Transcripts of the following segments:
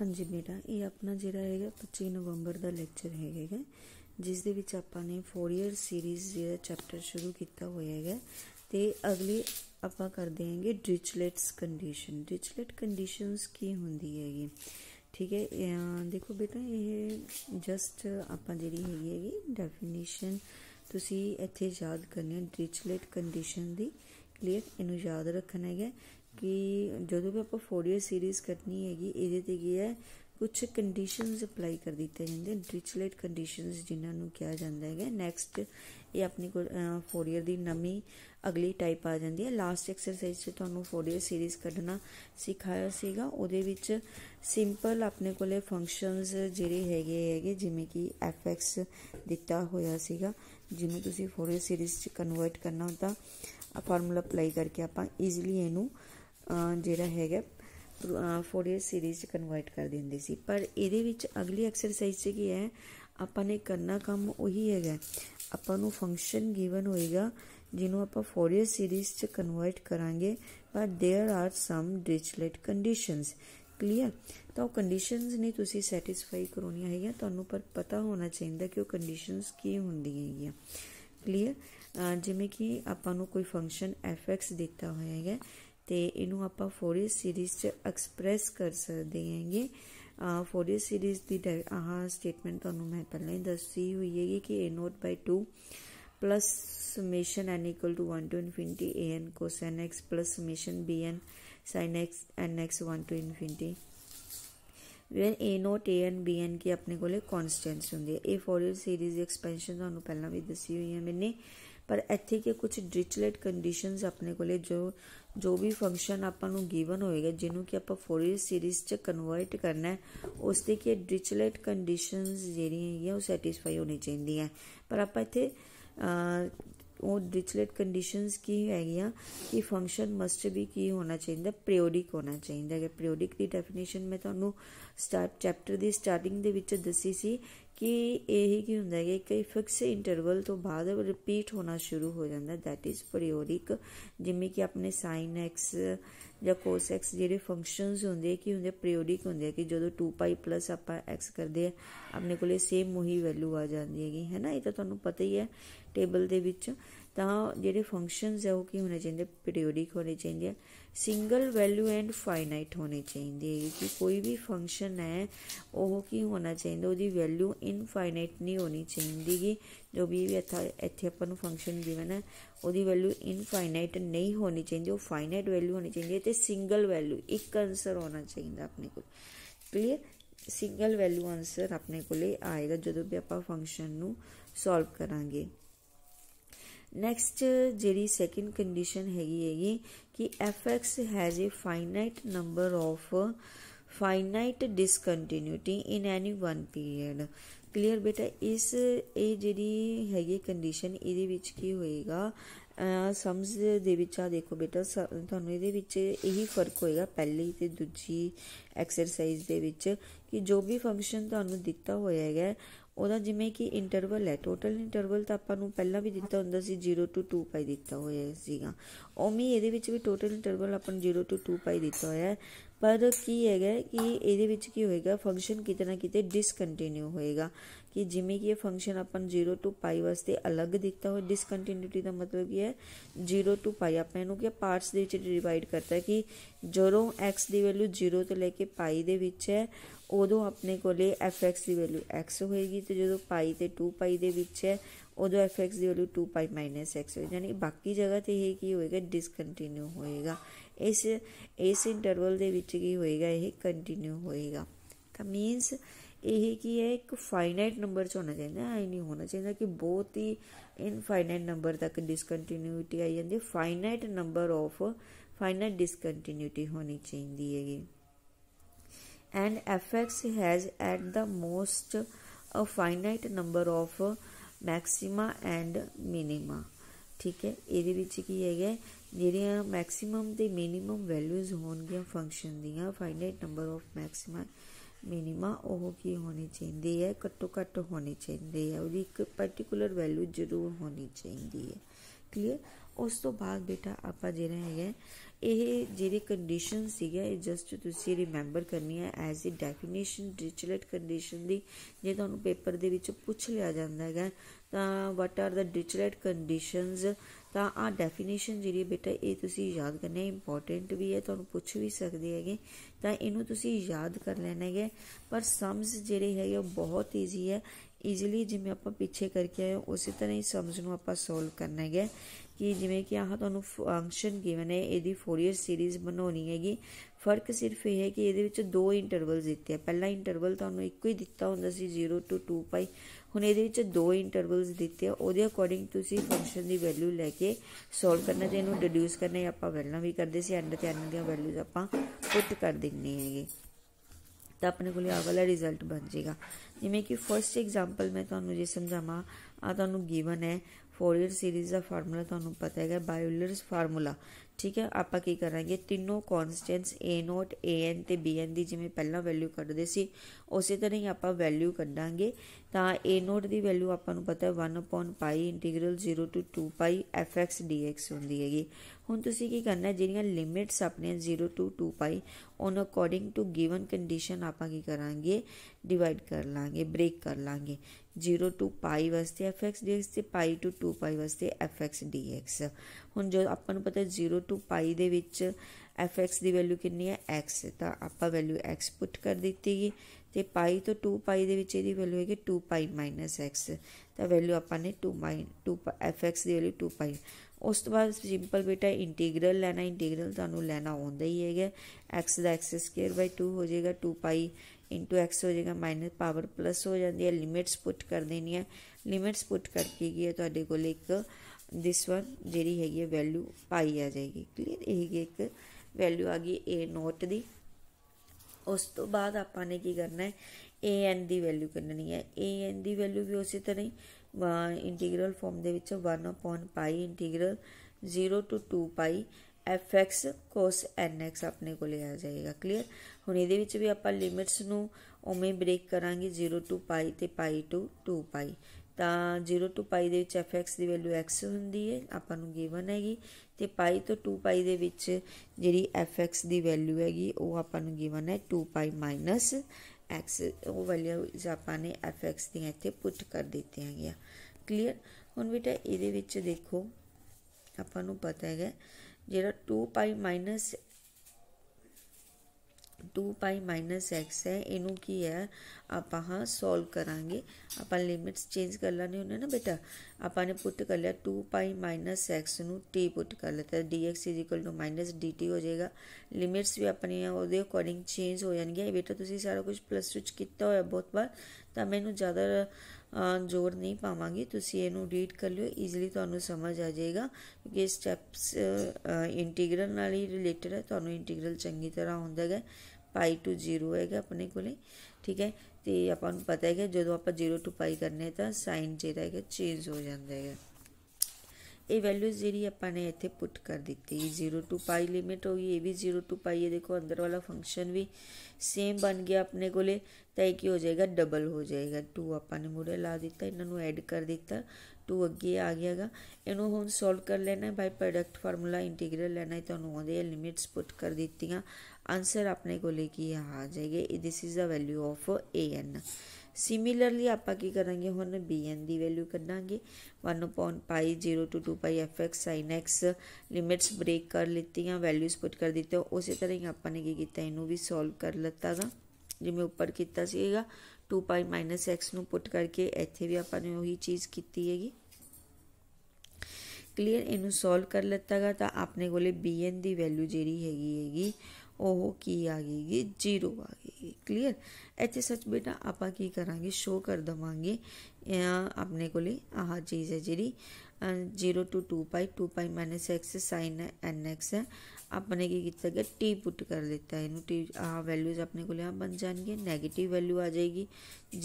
ਹਾਂਜੀ ਬੇਟਾ ਇਹ ਆਪਣਾ ਜਿਹੜਾ ਹੈਗਾ 25 ਨਵੰਬਰ ਦਾ ਲੈਕਚਰ ਹੈਗਾ ਜਿਸ ਦੇ ਵਿੱਚ ਆਪਾਂ ਨੇ 4 ਇਅਰ ਸੀਰੀਜ਼ ਦਾ ਚੈਪਟਰ ਸ਼ੁਰੂ ਕੀਤਾ ਹੋਇਆ ਹੈਗਾ ਤੇ ਅਗਲੇ ਆਪਾਂ ਕਰਦੇ ਹਾਂਗੇ ਡ੍ਰਿਚਲੇਟਸ ਕੰਡੀਸ਼ਨ ਡ੍ਰਿਚਲੇਟ ਕੰਡੀਸ਼ਨਸ ਕੀ ਹੁੰਦੀ ਹੈਗੀ ਠੀਕ ਹੈ ਦੇਖੋ ਬੇਟਾ ਇਹ ਜਸਟ ਆਪਾਂ ਜਿਹੜੀ ਹੈਗੀ ਹੈਗੀ ਡੈਫੀਨੇਸ਼ਨ ਤੁਸੀਂ ਇੱਥੇ ਯਾਦ ਕਰਨੀ ਹੈ ਡ੍ਰਿਚਲੇਟ ਕੰਡੀਸ਼ਨ ਦੀ ਕਲੀਅਰ ਇਹਨੂੰ ਯਾਦ ਰੱਖਣਾ ਹੈਗਾ ਕਿ ਜਦੋਂ ਵੀ ਆਪਾਂ ਫੋਰੀਅਰ ਸੀਰੀਜ਼ ਕਰਨੀ ਹੈਗੀ ਇਹਦੇ ਤੇ ਕੀ ਹੈ ਕੁਝ ਕੰਡੀਸ਼ਨਸ ਅਪਲਾਈ ਕਰ ਦਿੱਤੇ ਜਾਂਦੇ ਡਿਰਿਚਲੇਟ ਕੰਡੀਸ਼ਨਸ ਜਿਨ੍ਹਾਂ ਨੂੰ ਕਿਹਾ ਜਾਂਦਾ ਹੈਗਾ ਨੈਕਸਟ ਇਹ ਆਪਣੇ ਕੋਲ ਫੋਰੀਅਰ ਦੀ ਨਮੀ ਅਗਲੀ ਟਾਈਪ ਆ ਜਾਂਦੀ ਹੈ ਲਾਸਟ ਐਕਸਰਸਾਈਜ਼ 'ਚ ਤੁਹਾਨੂੰ ਫੋਰੀਅਰ ਸੀਰੀਜ਼ ਕੱਢਣਾ ਸਿਖਾਇਆ ਸੀਗਾ ਉਹਦੇ ਵਿੱਚ ਸਿੰਪਲ ਆਪਣੇ ਕੋਲੇ ਫੰਕਸ਼ਨਸ ਜਿਹੜੇ ਹੈਗੇ ਹੈਗੇ ਜਿਵੇਂ ਕਿ fx ਦਿੱਤਾ ਹੋਇਆ ਸੀਗਾ ਜਿਵੇਂ ਤੁਸੀਂ ਫੋਰੀਅਰ ਸੀਰੀਜ਼ 'ਚ ਕਨਵਰਟ ਕਰਨਾ ਹੁੰਦਾ ਆ ਫਾਰਮੂਲਾ ਅਪਲਾਈ ਕਰਕੇ ਆਪਾਂ ਈਜ਼ੀਲੀ ਇਹਨੂੰ ਜਿਹੜਾ ਹੈਗਾ ਫੋਰੀਅਰ ਸੀਰੀਜ਼ ਚ ਕਨਵਰਟ ਕਰ ਦਿੰਦੇ ਸੀ ਪਰ ਇਹਦੇ ਵਿੱਚ ਅਗਲੀ ਐਕਸਰਸਾਈਜ਼ ਜੀ ਕੀ ਹੈ ਆਪਾਂ ਨੇ ਕਰਨਾ ਕੰਮ ਉਹੀ ਹੈਗਾ ਆਪਾਂ ਨੂੰ ਫੰਕਸ਼ਨ ਗਿਵਨ ਹੋਏਗਾ ਜਿਹਨੂੰ ਆਪਾਂ ਫੋਰੀਅਰ ਸੀਰੀਜ਼ ਚ ਕਨਵਰਟ ਕਰਾਂਗੇ but there are some Dirichlet conditions clear ਤਾਂ ਉਹ ਕੰਡੀਸ਼ਨਸ ਨੇ ਤੁਸੀਂ ਸੈਟੀਸਫਾਈ ਕਰਾਉਣੀਆਂ ਹੈਗੀਆਂ ਤੁਹਾਨੂੰ ਪਰ ਪਤਾ ਹੋਣਾ ਚਾਹੀਦਾ ਕਿ ਉਹ ਕੰਡੀਸ਼ਨਸ ਕੀ ਹੁੰਦੀਆਂ ਹੈਗੀਆਂ ਕਲੀਅਰ ਜਿਵੇਂ ਕਿ ਆਪਾਂ ਨੂੰ ਕੋਈ ਫੰਕਸ਼ਨ fx ਦਿੱਤਾ ਹੋਇਆ ਹੈਗਾ ਤੇ ਇਹਨੂੰ ਆਪਾਂ ਫੋਰੀਅਰ ਸੀਰੀਜ਼ 'ਚ ਐਕਸਪ੍ਰੈਸ ਕਰ ਸਕਦੇ ਹਾਂਗੇ ਫੋਰੀਅਰ ਸੀਰੀਜ਼ ਦੀ ਆਹ ਸਟੇਟਮੈਂਟ ਤੁਹਾਨੂੰ ਮੈਂ ਪਹਿਲਾਂ ਹੀ ਦੱਸੀ ਹੋਈ ਹੈਗੀ ਕਿ a nought by 2 plus summation n equal to 1 to infinity an cos nx plus summation b n sin x nx 1 to infinity when a nought a n ਕੀ ਆਪਣੇ ਕੋਲੇ ਕਨਸਟੈਂਟਸ ਹੈ ਇਹ ਫੋਰੀਅਰ ਸੀਰੀਜ਼ ਐਕਸਪੈਂਸ਼ਨ ਤੁਹਾਨੂੰ ਪਹਿਲਾਂ ਵੀ ਦੱਸੀ ਹੋਈ ਹੈ ਮੈਨੇ ਪਰ ਇੱਥੇ ਕਿ ਕੁਝ ਡਿਚਲੇਟ ਕੰਡੀਸ਼ਨਸ ਆਪਣੇ ਕੋਲੇ ਜੋ ਜੋ ਵੀ ਫੰਕਸ਼ਨ ਆਪਾਂ ਨੂੰ ਗਿਵਨ ਹੋਏਗਾ ਜਿਹਨੂੰ ਕਿ ਆਪਾਂ ਫੋਰੀਅਰ ਸੀਰੀਜ਼ 'ਚ ਕਨਵਰਟ ਕਰਨਾ ਹੈ ਉਸ ਤੇ ਕਿ ਡਿਚਲੇਟ ਕੰਡੀਸ਼ਨਸ ਜਿਹੜੀਆਂ ਹੈਗੀਆਂ ਉਹ ਸੈਟੀਸਫਾਈ ਹੋਣੀ ਚਾਹੀਦੀਆਂ ਪਰ ਆਪਾਂ ਇੱਥੇ ਉਹ ਡਿਚਲੇਟ ਕੰਡੀਸ਼ਨਸ ਕੀ ਹੈਗੀਆਂ ਕਿ ਫੰਕਸ਼ਨ ਮਸਟ ਬੀ ਕੀ ਹੋਣਾ ਚਾਹੀਦਾ ਪੀਰੀਓਡਿਕ ਹੋਣਾ ਚਾਹੀਦਾ ਹੈ ਪੀਰੀਓਡਿਕ ਦੀ ਡੈਫੀਨੇਸ਼ਨ ਮੈਂ ਤੁਹਾਨੂੰ ਸਟਾਰਟ ਚੈਪਟਰ ਦੀ ਸਟਾਰਟਿੰਗ ਦੇ ਵਿੱਚ ਦੱਸੀ ਸੀ ਕਿ ਇਹ ਕੀ ਹੁੰਦਾ ਹੈ ਕਿ ਫਿਕਸ ਇੰਟਰਵਲ ਤੋਂ ਬਾਅਦ ਰਿਪੀਟ ਹੋਣਾ ਸ਼ੁਰੂ ਹੋ ਜਾਂਦਾ ਥੈਟ ਇਜ਼ ਪੀਰੀਓਡਿਕ ਜਿਵੇਂ ਕਿ ਆਪਣੇ ਸਾਈਨ ਐਕਸ ਜਾਂ ਕੋਸ ਐਕਸ ਜਿਹੜੇ ਫੰਕਸ਼ਨਸ ਹੁੰਦੇ ਕਿ ਹੁੰਦੇ ਪੀਰੀਓਡਿਕ ਹੁੰਦੇ ਕਿ ਜਦੋਂ 2π ਪਲੱਸ ਆਪਾਂ ਐਕਸ ਕਰਦੇ ਆ ਆਪਣੇ ਕੋਲੇ ਸੇਮ ਉਹੀ ਵੈਲਿਊ ਆ ਜਾਂਦੀ ਹੈਗੀ ਹੈ ਨਾ ਇਹ ਤਾਂ ਤੁਹਾਨੂੰ ਪਤਾ ਹੀ ਹੈ ਟੇਬਲ ਦੇ ਵਿੱਚ ਤਾਂ ਜਿਹੜੇ ਫੰਕਸ਼ਨਸ ਹੈ ਉਹ ਕੀ ਹੋਣੇ ਚਾਹੀਦੇ ਪੀਰੀਓਡਿਕ ਹੋਣੇ ਚਾਹੀਦੇ ਸਿੰਗਲ ਵੈਲਿਊ ਐਂਡ ਫਾਈਨਾਈਟ ਹੋਣੇ ਚਾਹੀਦੇ ਕਿ ਕੋਈ ਵੀ ਫੰਕਸ਼ਨ ਹੈ ਉਹ ਕੀ ਹੋਣਾ ਚਾਹੀਦਾ ਉਹਦੀ ਵੈਲਿਊ ਇਨਫਾਈਨਾਈਟ ਨਹੀਂ ਹੋਣੀ ਚਾਹੀਦੀ ਜੋ ਵੀ ਇੱਥੇ ਆਪਾਂ ਨੂੰ ਫੰਕਸ਼ਨ ਗਿਵਨ ਹੈ ਉਹਦੀ ਵੈਲਿਊ ਇਨਫਾਈਨਾਈਟ ਨਹੀਂ ਹੋਣੀ ਚਾਹੀਦੀ ਉਹ ਫਾਈਨਾਈਟ ਵੈਲਿਊ ਹੋਣੀ ਚਾਹੀਦੀ ਹੈ ਤੇ ਸਿੰਗਲ ਵੈਲਿਊ ਇੱਕ ਆਨਸਰ ਹੋਣਾ ਚਾਹੀਦਾ ਆਪਣੇ ਕੋਲ ਕਲੀਅਰ ਸਿੰਗਲ ਵੈਲਿਊ ਆਨਸਰ ਆਪਣੇ ਕੋਲੇ ਆਏਗਾ ਜਦੋਂ ਵੀ ਆਪਾਂ ਫੰਕਸ਼ਨ ਨੂੰ ਸੋਲਵ ਕਰਾਂਗੇ ਨੈਕਸਟ ਜਿਹੜੀ ਸੈਕਿੰਡ ਕੰਡੀਸ਼ਨ ਹੈਗੀ ਹੈਗੀ ਕਿ fx has a finite number of finite discontinuity in any one period clear ਬੇਟਾ ਇਸ ਇਹ ਜਿਹੜੀ ਹੈਗੀ ਕੰਡੀਸ਼ਨ ਇਹਦੇ ਵਿੱਚ ਕੀ ਹੋਏਗਾ ਸਮਝ ਦੇ ਵਿੱਚ ਆ ਦੇਖੋ ਬੇਟਾ ਤੁਹਾਨੂੰ ਇਹਦੇ ਵਿੱਚ ਇਹੀ ਫਰਕ ਹੋਏਗਾ ਪਹਿਲੀ ਤੇ ਦੂਜੀ ਐਕਸਰਸਾਈਜ਼ ਦੇ ਵਿੱਚ ਕਿ ਜੋ ਵੀ ਫੰਕਸ਼ਨ ਤੁਹਾਨੂੰ ਦਿੱਤਾ ਹੋਇਆ ਹੈਗਾ ਉਹਦਾ ਜਿਵੇਂ ਕਿ ਇੰਟਰਵਲ ਹੈ ਟੋਟਲ ਇੰਟਰਵਲ ਤਾਂ ਆਪਾਂ ਨੂੰ ਪਹਿਲਾਂ ਵੀ ਦਿੱਤਾ ਹੁੰਦਾ ਸੀ 0 ਤੋਂ 2 ਪਾਈ ਦਿੱਤਾ ਹੋਇਆ ਸੀਗਾ ਉਵੇਂ ਇਹਦੇ ਵਿੱਚ ਵੀ ਟੋਟਲ ਇੰਟਰਵਲ ਆਪਾਂ 0 ਤੋਂ 2 ਪਾਈ ਦਿੱਤਾ ਹੋਇਆ ਹੈ ਪਰ ਕੀ ਹੈਗਾ ਕਿ ਇਹਦੇ ਵਿੱਚ ਕੀ ਹੋਏਗਾ ਫੰਕਸ਼ਨ ਕਿਤੇ ਨਾ ਕਿਤੇ ਡਿਸਕੰਟੀਨਿਊ ਹੋਏਗਾ ਕਿ ਜਿਵੇਂ ਕਿ ਇਹ ਫੰਕਸ਼ਨ ਆਪਾਂ 0 ਤੋਂ ਪਾਈ ਵਾਸਤੇ ਅਲੱਗ ਦਿੱਤਾ ਹੋਇਆ ਡਿਸਕੰਟੀਨਿਊਟੀ ਦਾ ਮਤਲਬ ਕੀ ਹੈ 0 ਤੋਂ ਪਾਈ ਆਪਾਂ ਇਹਨੂੰ ਕਿ ਪਾਰਟਸ ਦੇ ਵਿੱਚ ਡਿਵਾਈਡ ਕਰਤਾ ਕਿ ਜਦੋਂ x ਦੀ ਵੈਲਿਊ 0 ਤੋਂ ਲੈ ਕੇ ਪਾਈ ਦੇ ਵਿੱਚ ਹੈ ਉਦੋਂ ਆਪਣੇ ਕੋਲੇ fx ਦੀ ਵੈਲਿਊ x ਹੋਏਗੀ ਤੇ ਜਦੋਂ ਪਾਈ ਤੇ 2 ਪਾਈ ਦੇ ਵਿੱਚ ਹੈ ਉਦੋਂ fx ਦੀ ਵੈਲਿਊ 2 ਪਾਈ x ਹੋ ਯਾਨੀ ਬਾਕੀ ਜਗ੍ਹਾ ਤੇ ਇਹ ਕੀ ਹੋਏਗਾ ਡਿਸਕੰਟੀਨਿਊ ਹੋਏਗਾ ਇਸ ਇਸ ਇੰਟਰਵਲ ਦੇ ਵਿੱਚ ਕੀ ਹੋਏਗਾ ਇਹ ਕੰਟੀਨਿਊ ਹੋਏਗਾ ਤਾਂ ਮੀਨਸ ਇਹ ਕੀ ਹੈ ਇੱਕ ਫਾਈਨਾਈਟ ਨੰਬਰ ਚ ਹੋਣਾ ਚਾਹੀਦਾ ਹੈ ਨਹੀਂ ਹੋਣਾ ਚਾਹੀਦਾ ਕਿ ਬਹੁਤ ਹੀ ਇਨਫਾਈਨਾਈਟ ਨੰਬਰ ਤੱਕ ਡਿਸਕੰਟੀਨਿਊਟੀ ਆ ਜਾਂਦੀ ਹੈ ਫਾਈਨਾਈਟ ਨੰਬਰ ਆਫ ਫਾਈਨਾਈਟ ਡਿਸਕੰਟੀਨਿਊਟੀ ਹੋਣੀ ਚਾਹੀਦੀ ਹੈਗੀ and fx has at the most a finite number of maxima and minima ਠੀਕ ਹੈ ਇਹਦੇ ਵਿੱਚ ਕੀ ਹੈਗਾ ਜਿਹੜੀਆਂ ਮੈਕਸਿਮਮ ਤੇ ਮਿਨਿਮਮ ਵੈਲਿਊਜ਼ ਹੋਣਗੀਆਂ ਫੰਕਸ਼ਨ ਦੀਆਂ finite number of maxima minima ਉਹ ਕੀ ਹੋਣੀ ਚਾਹੀਦੀ ਹੈ ਘੱਟੋ ਘੱਟ ਹੋਣੀ ਚਾਹੀਦੀ ਹੈ ਉਹਦੀ ਇੱਕ ਪਾਰਟਿਕੂਲਰ ਵੈਲਿਊ ਜ਼ਰੂਰ ਹੋਣੀ ਚਾਹੀਦੀ ਹੈ ਕਲੀਅਰ ਉਸ ਤੋਂ ਬਾਅਦ ਬੇਟਾ ਆਪਾਂ ਜਿਹੜਾ ਹੈਗੇ ਇਹ ਜਿਹੜੇ ਕੰਡੀਸ਼ਨ ਸੀਗਾ ਇਹ ਜਸਟ ਤੁਸੀਂ ਰਿਮੈਂਬਰ ਕਰਨੀ ਹੈ ਐਜ਼ ਇ ਡੈਫੀਨੇਸ਼ਨ ਡਿਚਲਟ ਕੰਡੀਸ਼ਨ ਦੀ ਜੇ ਤੁਹਾਨੂੰ ਪੇਪਰ ਦੇ ਵਿੱਚ ਪੁੱਛ ਲਿਆ ਜਾਂਦਾ ਹੈਗਾ ਤਾਂ ਵਾਟ ਆਰ ਦਾ ਡਿਚਲਟ ਕੰਡੀਸ਼ਨਸ ਤਾਂ ਆ ਡੈਫੀਨੇਸ਼ਨ ਜਿਹੜੀ ਬੇਟਾ ਇਹ ਤੁਸੀਂ ਯਾਦ ਕਰਨਾ ਇੰਪੋਰਟੈਂਟ ਵੀ ਹੈ ਤੁਹਾਨੂੰ ਪੁੱਛ ਵੀ ਸਕਦੇ ਹੈਗੇ ਤਾਂ ਇਹਨੂੰ ਤੁਸੀਂ ਯਾਦ ਕਰ ਲੈਣਾ ਹੈ ਪਰ ਸਮਸ ਜਿਹੜੇ ਹੈਗੇ ਉਹ ਬਹੁਤ ਈਜ਼ੀ ਹੈ ਈਜ਼ੀਲੀ ਜਿਵੇਂ ਆਪਾਂ ਪਿੱਛੇ ਕਰਕੇ ਆਏ ਉਸੇ ਤਰ੍ਹਾਂ ਹੀ ਸਮਸ ਨੂੰ ਆਪਾਂ ਸੋਲਵ ਕਰਨਾ ਹੈ ਕਿ ਜਿਵੇਂ ਕਿ ਆਹ ਤੁਹਾਨੂੰ ਫੰਕਸ਼ਨ ਗਿਵਨ ਹੈ ਇਹਦੀ ਫੋਰੀਅਰ ਸੀਰੀਜ਼ ਬਣਾਉਣੀ ਹੈਗੀ ਫਰਕ ਸਿਰਫ ਇਹ ਹੈ ਕਿ ਇਹਦੇ ਵਿੱਚ ਦੋ ਇੰਟਰਵਲਸ ਦਿੱਤੇ ਆ ਪਹਿਲਾ ਇੰਟਰਵਲ ਤੁਹਾਨੂੰ ਇੱਕੋ ਹੀ ਦਿੱਤਾ ਹੁੰਦਾ ਸੀ 0 ਤੋਂ 2 ਪਾਈ ਹੁਣ ਇਹਦੇ ਵਿੱਚ ਦੋ ਇੰਟਰਵਲਸ ਦਿੱਤੇ ਆ ਉਹਦੇ ਅਕੋਰਡਿੰਗ ਤੁਸੀਂ ਫੰਕਸ਼ਨ ਦੀ ਵੈਲਿਊ ਲੈ ਕੇ ਸੋਲਵ ਕਰਨਾ ਤੇ ਇਹਨੂੰ ਡਿਡਿਊਸ ਕਰਨਾ ਆਪਾਂ ਵੈਲਨਾ ਵੀ ਕਰਦੇ ਸੀ ਐਂਡ ਤੇ ਐਂਡ ਦੀਆਂ ਵੈਲਿਊਜ਼ ਆਪਾਂ ਪੁੱਟ ਕਰ ਦਿੰਨੀ ਹੈਗੇ ਤਾਂ ਆਪਣੇ ਕੋਲੇ ਆ ਵਾਲਾ ਰਿਜ਼ਲਟ ਬਣ ਜਾਏਗਾ ਜਿਵੇਂ ਕਿ ਫਰਸਟ ਐਗਜ਼ਾਮਪਲ ਮੈਂ ਤੁਹਾਨੂੰ ਜੇ ਸਮਝਾਵਾਂ ਆ ਤੁਹਾਨੂੰ ਗਿਵਨ ਹੈ ਫੋਰੀਅਰ ਸੀਰੀਜ਼ ਦਾ ਫਾਰਮੂਲਾ ਤੁਹਾਨੂੰ ਪਤਾ ਹੈਗਾ ਬਾਇਓਲਰਸ ਫਾਰਮੂਲਾ ਠੀਕ ਹੈ ਆਪਾਂ ਕੀ ਕਰਾਂਗੇ ਤਿੰਨੋਂ ਕਨਸਟੈਂਟਸ a0 an ਤੇ bn ਦੀ ਜਿਵੇਂ ਪਹਿਲਾਂ ਵੈਲਿਊ ਕੱਢਦੇ ਸੀ ਉਸੇ ਤਰ੍ਹਾਂ ਹੀ ਆਪਾਂ ਵੈਲਿਊ ਕੱਢਾਂਗੇ ਤਾਂ a ਨੋਟ ਦੀ ਵੈਲਿਊ ਆਪਾਂ ਨੂੰ ਪਤਾ ਹੈ 1 π ਇੰਟੀਗਰਲ 0 ਟੂ 2 fx dx ਹੁੰਦੀ ਹੈਗੀ ਹੁਣ ਤੁਸੀਂ ਕੀ ਕਰਨਾ ਜਿਹੜੀਆਂ ਲਿਮਿਟਸ ਆਪਣੇ 0 to 2 pi on according to given condition ਆਪਾਂ ਕੀ ਕਰਾਂਗੇ ਡਿਵਾਈਡ ਕਰ ਲਾਂਗੇ ਬ੍ਰੇਕ ਕਰ ਲਾਂਗੇ 0 ਟੂ π ਵਾਸਤੇ fx dx ਤੇ π ਟੂ 2 ਵਾਸਤੇ fx dx ਹੁਣ ਜੋ ਆਪਾਂ ਨੂੰ ਪਤਾ 0 ਟੂ π ਦੇ ਵਿੱਚ fx ਦੀ ਵੈਲਿਊ ਕਿੰਨੀ ਹੈ x ਤਾਂ ਆਪਾਂ ਵੈਲਿਊ x ਪੁੱਟ ਕਰ ਦਿੱਤੀ ਤੇ ਪਾਈ ਤੋਂ 2 ਪਾਈ ਦੇ ਵਿੱਚ ਇਹਦੀ ਵੈਲਿਊ ਹੈਗੀ 2 ਪਾਈ x ਤਾਂ ਵੈਲਿਊ ਆਪਾਂ ਨੇ 2 2 fx ਦੀ ਵੈਲਿਊ 2 ਪਾਈ ਉਸ ਤੋਂ ਬਾਅਦ ਸਿੰਪਲ ਬੇਟਾ ਇੰਟੀਗਰਲ ਲੈਣਾ ਇੰਟੀਗਰਲ ਤੁਹਾਨੂੰ ਲੈਣਾ ਆਉਂਦਾ ਹੀ ਹੈਗਾ x ਦਾ x² 2 ਹੋ ਜਾਏਗਾ 2 ਪਾਈ ਇੰਟੂ x ਹੋ ਜਾਏਗਾ ਮਾਈਨਸ ਪਾਵਰ ਪਲੱਸ ਹੋ ਜਾਂਦੀ ਹੈ ਲਿਮਿਟਸ ਪੁੱਟ ਕਰ ਦੇਣੀ ਹੈ ਲਿਮਿਟਸ ਪੁੱਟ ਕਰਕੇ ਕੀ ਹੈ ਤੁਹਾਡੇ ਕੋਲ ਇੱਕ ਦਿਸ ਵਨ ਜਿਹੜੀ ਹੈਗੀ ਹੈ ਵੈਲਿਊ ਪਾਈ ਆ ਜਾਏਗੀ ਕਲੀਅਰ ਇਹ ਹੈਗੀ ਇੱਕ ਵੈਲਿਊ ਆ ਗਈ A ਨੋਟ ਦੀ ਉਸ ਤੋਂ ਬਾਅਦ ਆਪਾਂ ਨੇ ਕੀ ਕਰਨਾ ਹੈ an ਦੀ ਵੈਲਿਊ ਕੱਢਣੀ ਹੈ an ਦੀ ਵੈਲਿਊ ਵੀ ਉਸੇ ਤਰ੍ਹਾਂ ਹੀ ਇੰਟੀਗਰਲ ਫਾਰਮ ਦੇ ਵਿੱਚ 1 pi integral 0 to 2 pi fx cos nx ਆਪਣੇ ਕੋਲ ਆ ਜਾਏਗਾ ਕਲੀਅਰ ਹੁਣ ਇਹਦੇ ਵਿੱਚ ਵੀ ਆਪਾਂ ਲਿਮਿਟਸ ਨੂੰ ਉਵੇਂ ਬ੍ਰੇਕ ਕਰਾਂਗੇ 0 ਟੂ ਪਾਈ ਤੇ ਪਾਈ ਟੂ 2 ਪਾਈ ਤਾਂ 0 ਤੋਂ ਪਾਈ ਦੇ ਵਿੱਚ fx ਦੀ ਵੈਲਿਊ x ਹੁੰਦੀ ਹੈ ਆਪਾਂ ਨੂੰ ਗਿਵਨ ਹੈਗੀ ਤੇ ਪਾਈ ਤੋਂ 2 ਪਾਈ ਦੇ ਵਿੱਚ ਜਿਹੜੀ fx ਦੀ ਵੈਲਿਊ ਹੈਗੀ ਉਹ ਆਪਾਂ ਨੂੰ ਗਿਵਨ ਹੈ 2 ਪਾਈ x ਉਹ ਵੈਲਿਊ ਆਪਾਂ ਨੇ fx ਦੀ ਇੱਥੇ ਪੁੱਟ ਕਰ ਦਿੱਤੀਆਂ ਗਿਆ ਕਲੀਅਰ ਹੁਣ ਬੇਟਾ ਇਹਦੇ ਵਿੱਚ ਦੇਖੋ ਆਪਾਂ ਨੂੰ ਪਤਾ ਹੈਗਾ ਜਿਹੜਾ 2 ਪਾਈ 2 ਪਾਈ x ਹੈ ਇਹਨੂੰ ਕੀ ਹੈ ਆਪਾਂ ਹਾਂ ਸੋਲਵ ਕਰਾਂਗੇ ਆਪਾਂ ਲਿਮਿਟਸ ਚੇਂਜ ਕਰ ਲੈਣੇ ਹੁੰਦੇ ਨਾ ਬੇਟਾ ਆਪਾਂ ਨੇ ਪੁੱਟ ਕਰ ਲਿਆ 2 ਪਾਈ x ਨੂੰ t ਪੁੱਟ ਕਰ ਲਿਆ ਤਾਂ dx dt ਹੋ ਜਾਏਗਾ ਲਿਮਿਟਸ ਵੀ ਆਪਣੀਆਂ ਉਹਦੇ ਅਕੋਰਡਿੰਗ ਚੇਂਜ ਹੋ ਜਾਣਗੀਆਂ ਇਹ ਬੇਟਾ ਤੁਸੀਂ ਸਾਰਾ ਕੁਝ ਪਲੱਸ ਵਿੱਚ ਕੀਤਾ ਹੋਇਆ ਬਹੁਤ ਵਾਰ ਤਾਂ ਮੈਨੂੰ ਜ਼ਿਆਦਾ ਜ਼ੋਰ ਨਹੀਂ ਪਾਵਾਂਗੀ ਤੁਸੀਂ ਇਹਨੂੰ ਰੀਡ ਕਰ ਲਿਓ ਈਜ਼ੀਲੀ ਤੁਹਾਨੂੰ ਸਮਝ ਆ ਜਾਏਗਾ ਕਿਉਂਕਿ ਸਟੈਪਸ ਇੰਟੀਗਰਲ ਨਾਲ ਹੀ ਰਿਲੇਟਡ ਹੈ ਤੁਹਾਨੂੰ ਇੰਟੀਗਰਲ ਚੰਗੀ ਤਰ੍ਹਾਂ ਹੁੰਦਾ ਹੈ ਪਾਈ ਟੂ 0 ਹੈਗਾ ਆਪਣੇ ਕੋਲੇ ਠੀਕ ਹੈ ਤੇ ਆਪਾਂ ਨੂੰ ਪਤਾ ਹੈਗਾ ਜਦੋਂ ਆਪਾਂ 0 ਟੂ ਪਾਈ ਕਰਨੇ ਆ ਤਾਂ ਸਾਈਨ ਜਿਹੜਾ ਹੈਗਾ ਚੇਂਜ ਹੋ ਜਾਂਦਾ ਹੈਗਾ ਇਹ ਵੈਲਿਊ ਜਿਹੜੀ ਆਪਾਂ ਨੇ ਇੱਥੇ ਪੁੱਟ ਕਰ ਦਿੱਤੀ 0 ਟੂ ਪਾਈ ਲਿਮਿਟ ਹੋ ਗਈ ਇਹ ਵੀ 0 ਟੂ ਪਾਈ ਹੈ ਦੇਖੋ ਅੰਦਰ ਵਾਲਾ ਫੰਕਸ਼ਨ ਵੀ ਸੇਮ ਬਣ ਗਿਆ ਆਪਣੇ ਕੋਲੇ ਤਾਂ ਇਹ ਕੀ ਹੋ ਜਾਏਗਾ ਡਬਲ ਹੋ ਜਾਏਗਾ 2 ਆਪਾਂ ਨੇ ਮੂਰੇ ਲਾ ਦਿੱਤਾ ਇਹਨਾਂ ਨੂੰ ਐਡ ਕਰ ਦਿੱਤਾ 2 ਅੱਗੇ ਆ ਗਿਆਗਾ ਇਹਨੂੰ ਹੁਣ ਸੋਲਵ ਕਰ ਲੈਣਾ ਹੈ ਬਾਈ ਪ੍ਰੋਡਕਟ ਫਾਰਮੂਲਾ ਇੰਟੀਗਰਲ ਲੈਣਾ ਹੈ ਤੁਹਾਨੂੰ ਉਹਦੇ ਲਿਮਿਟਸ ਪੁੱਟ ਕਰ ਦਿੱਤੀਆਂ आंसर अपने को लेके यहाँ आ जाएगी this is the value of a n similarly आप की करेंगे हम बी एन की वैल्यू कढ़ागे one point pi zero to two pi f x sine x limits break कर लेती हैं वैल्यूज पुट कर दी उस तरह ही तो आपने की किया इनू भी सोल्व कर लिता गा जिमें उपर किया टू पाई माइनस एक्स न पुट करके इतने भी अपने उ चीज़ की हैगी क्लीयर इनू सोल्व कर लिता गा तो अपने को बी एन की वैल्यू जी हैगी ਹੈਗੀ ओहो की आ गई जीरो आ गई क्लीयर ऐसे सच बेटा आप की करा शो कर देवे अपने को आह चीज़ है जी zero to two pi two pi minus x sine n x है अपने की किस गया टी पुट कर लेता है इन टी हाँ वैल्यूज़ अपने को यहाँ बन जाएंगे नेगेटिव वैल्यू आ जाएगी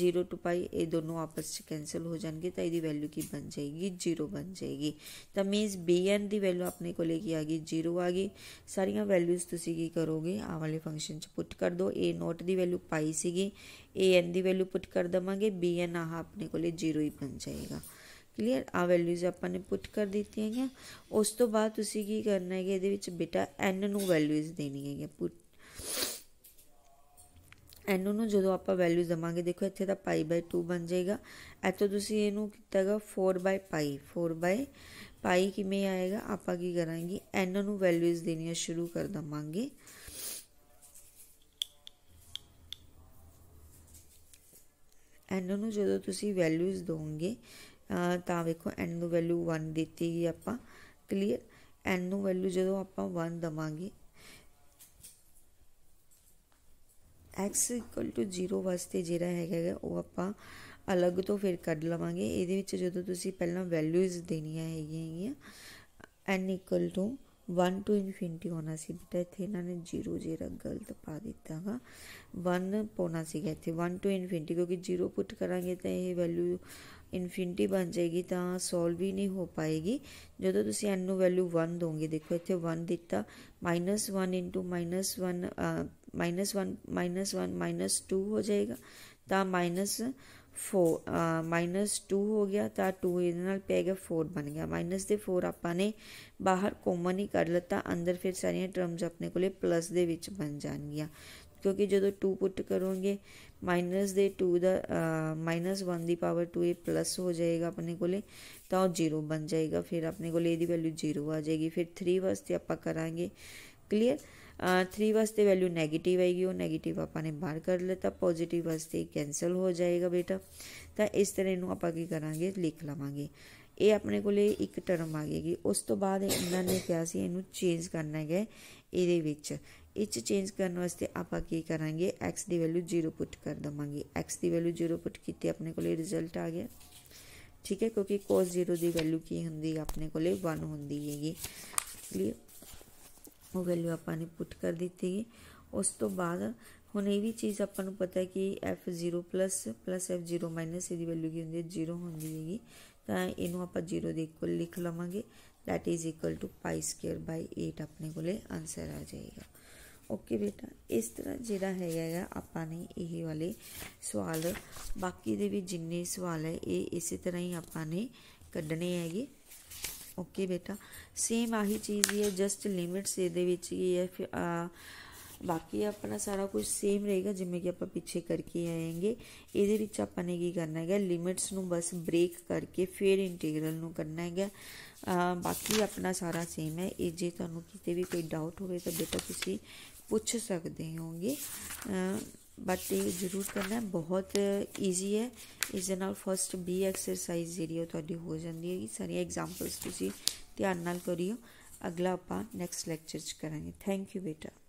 जीरो टू पाई ये दोनों आपस से कैंसिल हो जाएंगे तो यदि वैल्यू की बन जाएगी जीरो बन जाएगी तो मीनस बी एन की वैल्यू अपने को लेके आ गई जीरो आ गई सारिया वैल्यूज़ तुम की करोगे आ वाले फंक्शन पुट कर दो ए नोट की वैल्यू पाई सी ए एन की वैल्यू पुट कर देवे बी एन आह अपने को जीरो ही बन जाएगा ਕਲੀਅਰ ਆ ਵੈਲਿਊਜ਼ ਆਪਾਂ ਨੇ ਪੁੱਟ ਕਰ ਦਿੱਤੀਆਂ ਹੈਗੀਆਂ ਉਸ ਤੋਂ ਬਾਅਦ ਤੁਸੀਂ ਕੀ ਕਰਨਾ ਹੈ ਕਿ ਇਹਦੇ ਵਿੱਚ ਬੇਟਾ n ਨੂੰ ਵੈਲਿਊਜ਼ ਦੇਣੀ ਹੈਗੀ ਪੁੱਟ n ਨੂੰ ਜਦੋਂ ਆਪਾਂ ਵੈਲਿਊ ਦਵਾਂਗੇ ਦੇਖੋ ਇੱਥੇ ਤਾਂ ਪਾਈ ਬਾਈ 2 ਬਣ ਜਾਏਗਾ ਇੱਥੋਂ ਤੁਸੀਂ ਇਹਨੂੰ ਕੀਤਾਗਾ 4 ਬਾਈ ਪਾਈ 4 ਬਾਈ ਪਾਈ ਕਿਵੇਂ ਆਏਗਾ ਆਪਾਂ ਕੀ ਕਰਾਂਗੇ n ਨੂੰ ਵੈਲਿਊਜ਼ ਦੇਣੀਆਂ ਸ਼ੁਰੂ ਕਰ ਦਵਾਂਗੇ n ਨੂੰ ਜਦੋਂ ਤੁਸੀਂ ਵੈਲਿਊਜ਼ ਦੋਗੇ ਤਾਂ ਵੇਖੋ n ਨੂੰ ਵੈਲਿਊ 1 ਦਿੱਤੀ ਗਈ ਆਪਾਂ ਕਲੀਅਰ n ਨੂੰ ਵੈਲਿਊ ਜਦੋਂ ਆਪਾਂ 1 ਦਵਾਂਗੇ x 0 ਵਾਸਤੇ ਜਿਹੜਾ ਹੈਗਾ ਉਹ ਆਪਾਂ ਅਲੱਗ ਤੋਂ ਫਿਰ ਕੱਢ ਲਵਾਂਗੇ ਇਹਦੇ ਵਿੱਚ ਜਦੋਂ ਤੁਸੀਂ ਪਹਿਲਾਂ ਵੈਲਿਊਜ਼ ਦੇਣੀਆਂ ਹੈਗੀਆਂ n 1 ਟੂ ਇਨਫਿਨਿਟੀ ਹੋਣਾ ਸੀ ਬਟ ਇੱਥੇ ਇਹਨਾਂ ਨੇ 0 ਜਿਹੜਾ ਗਲਤ ਪਾ ਦਿੱਤਾਗਾ 1 ਪਾਉਣਾ ਸੀਗਾ ਇੱਥੇ 1 ਟੂ ਇਨਫਿਨਿਟੀ ਕਿਉਂਕਿ 0 ਪੁੱਟ ਕਰਾਂਗੇ ਤਾਂ ਇਹ ਵੈਲਿਊ ਇਨਫਿਨਿਟੀ ਬਣ ਜਾਏਗੀ ਤਾਂ ਸੋਲਵ ਹੀ ਨਹੀਂ ਹੋ ਪਾਏਗੀ ਜਦੋਂ ਤੁਸੀਂ n ਨੂੰ ਵੈਲਿਊ 1 ਦੋਗੇ ਦੇਖੋ ਇੱਥੇ 1 ਦਿੱਤਾ -1 -1 -1 2 ਹੋ ਜਾਏਗਾ ਤਾਂ -4 2 ਹੋ ਗਿਆ ਤਾਂ 2 ਇਹਦੇ ਨਾਲ ਪੈ ਗਿਆ 4 ਬਣ ਗਿਆ ਮਾਈਨਸ ਦੇ 4 ਆਪਾਂ ਨੇ ਬਾਹਰ ਕੋਮਨ ਹੀ ਕਰ ਲਿੱਤਾ ਅੰਦਰ ਫਿਰ ਸਾਰੀਆਂ ਟਰਮਸ ਆਪਣੇ ਕੋਲੇ ਪਲੱਸ ਦੇ ਵਿੱਚ ਬਣ ਜਾਣਗੀਆਂ ਕਿਉਂਕਿ ਜਦੋਂ 2 ਪੁੱਟ ਕਰੋਗੇ ਮਾਈਨਸ ਦੇ 2 ਦਾ ਮਾਈਨਸ 1 ਦੀ ਪਾਵਰ 2 ਇਹ ਪਲੱਸ ਹੋ ਜਾਏਗਾ ਆਪਣੇ ਕੋਲੇ ਤਾਂ ਉਹ 0 ਬਣ ਜਾਏਗਾ ਫਿਰ ਆਪਣੇ ਕੋਲੇ ਇਹਦੀ ਵੈਲਿਊ 0 ਆ ਜਾਏਗੀ ਫਿਰ 3 ਵਾਸਤੇ ਆਪਾਂ ਕਰਾਂਗੇ ਕਲੀਅਰ 3 ਵਾਸਤੇ ਵੈਲਿਊ 네ਗੇਟਿਵ ਆਏਗੀ ਉਹ 네ਗੇਟਿਵ ਆਪਾਂ ਨੇ ਬਾਹਰ ਕਰ ਲਿਆ ਪੋਜ਼ਿਟਿਵ ਵਾਸਤੇ ਕੈਨਸਲ ਹੋ ਜਾਏਗਾ ਬੇਟਾ ਤਾਂ ਇਸ ਤਰ੍ਹਾਂ ਇਹਨੂੰ ਆਪਾਂ ਕੀ ਕਰਾਂਗੇ ਲਿਖ ਲਵਾਂਗੇ ਇਹ ਆਪਣੇ ਕੋਲੇ ਇੱਕ ਟਰਮ ਆ ਗਈ ਉਸ ਤੋਂ ਬਾਅਦ ਇਹਨਾਂ ਨੇ ਕਿਹਾ ਸੀ ਇਹਨੂੰ ਚੇਂਜ ਕਰਨਾ ਹੈਗਾ ਇਹਦੇ ਵਿੱਚ ਇਹ ਚ ਚੇਂਜ ਕਰਨ ਵਾਸਤੇ ਆਪਾਂ ਕੀ ਕਰਾਂਗੇ x ਦੀ ਵੈਲਿਊ 0 ਪੁੱਟ ਕਰ ਦਵਾਂਗੇ x ਦੀ ਵੈਲਿਊ 0 ਪੁੱਟ ਕੀਤੀ ਆਪਣੇ ਕੋਲੇ ਰਿਜ਼ਲਟ ਆ ਗਿਆ ਠੀਕ ਹੈ ਕਿਉਂਕਿ cos 0 ਦੀ ਵੈਲਿਊ ਕੀ ਹੁੰਦੀ ਆਪਣੇ ਕੋਲੇ 1 ਹੁੰਦੀ ਹੈਗੀ ਕਲੀਅਰ ਉਹ ਵੈਲਿਊ ਆਪਾਂ ਨੇ ਪੁੱਟ ਕਰ ਦਿੱਤੀ ਉਸ ਤੋਂ ਬਾਅਦ ਹੁਣ ਇਹ ਵੀ ਚੀਜ਼ ਆਪਾਂ ਨੂੰ ਪਤਾ ਹੈ ਕਿ f0 f0 ਇਹਦੀ ਵੈਲਿਊ ਕੀ ਹੁੰਦੀ ਹੈ 0 ਹੁੰਦੀ ਹੈਗੀ ਤਾਂ ਇਹਨੂੰ ਆਪਾਂ 0 ਦੇ ਇਕੁਅਲ ਲਿਖ ਲਵਾਂਗੇ that is equal to pi square by 8 ਆਪਣੇ ਕੋਲੇ ਆਨਸਰ ਆ ਜਾਏਗਾ ਓਕੇ ਬੇਟਾ ਇਸ ਤਰ੍ਹਾਂ ਜਿਹੜਾ ਹੈਗਾ ਆਪਾਂ ਨੇ ਇਹ ਵਾਲੇ ਸਵਾਲ ਬਾਕੀ ਦੇ ਵੀ ਜਿੰਨੇ ਸਵਾਲ ਹੈ ਇਹ ਇਸੇ ਤਰ੍ਹਾਂ ਹੀ ਆਪਾਂ ਨੇ ਕੱਢਣੇ ਹੈਗੇ ਓਕੇ ਬੇਟਾ ਸੇਮ ਆਹੀ ਚੀਜ਼ ਹੀ ਹੈ ਜਸਟ ਲਿਮਿਟਸ ਇਹਦੇ ਵਿੱਚ ਹੀ ਹੈ ਬਾਕੀ ਆਪਣਾ ਸਾਰਾ ਕੁਝ ਸੇਮ ਰਹੇਗਾ ਜਿਵੇਂ ਕਿ ਆਪਾਂ ਪਿੱਛੇ ਕਰਕੇ ਆਏਂਗੇ ਇਹਦੇ ਵਿੱਚ ਆਪਾਂ ਨੇ ਕੀ ਕਰਨਾ ਹੈਗਾ ਲਿਮਿਟਸ ਨੂੰ ਬਸ ਬ੍ਰੇਕ ਕਰਕੇ ਫਿਰ ਇੰਟੀਗਰਲ ਨੂੰ ਕਰਨਾ ਹੈਗਾ ਬਾਕੀ ਆਪਣਾ ਸਾਰਾ ਸੇਮ ਹੈ ਇਹ ਜੇ ਤੁਹਾਨੂੰ ਕਿਤੇ ਵੀ ਕੋਈ ਡਾਊਟ ਹੋਵੇ ਤਾਂ ਬੇਟਾ ਤੁਸੀਂ ਪੁੱਛ ਸਕਦੇ ਹੋਗੇ ਬਟ ਇਹ ਜ਼ਰੂਰ ਕਰਨਾ ਬਹੁਤ ਈਜ਼ੀ ਹੈ ਇਸ ਦੇ ਨਾਲ ਫਸਟ ਬੀ ਐਕਸਰਸਾਈਜ਼ ਜਿਹੜੀ ਉਹ ਤੁਹਾਡੀ ਹੋ ਜਾਂਦੀ ਹੈ ਸਾਰੀਆਂ ਐਗਜ਼ਾਮਪਲਸ ਤੁਸੀਂ ਧਿਆਨ ਨਾਲ ਕਰਿਓ ਅਗਲਾ ਆਪਾਂ ਨੈਕਸਟ ਲੈਕਚਰ 'ਚ ਕਰਾਂਗੇ ਥੈਂਕ ਯੂ ਬੇਟਾ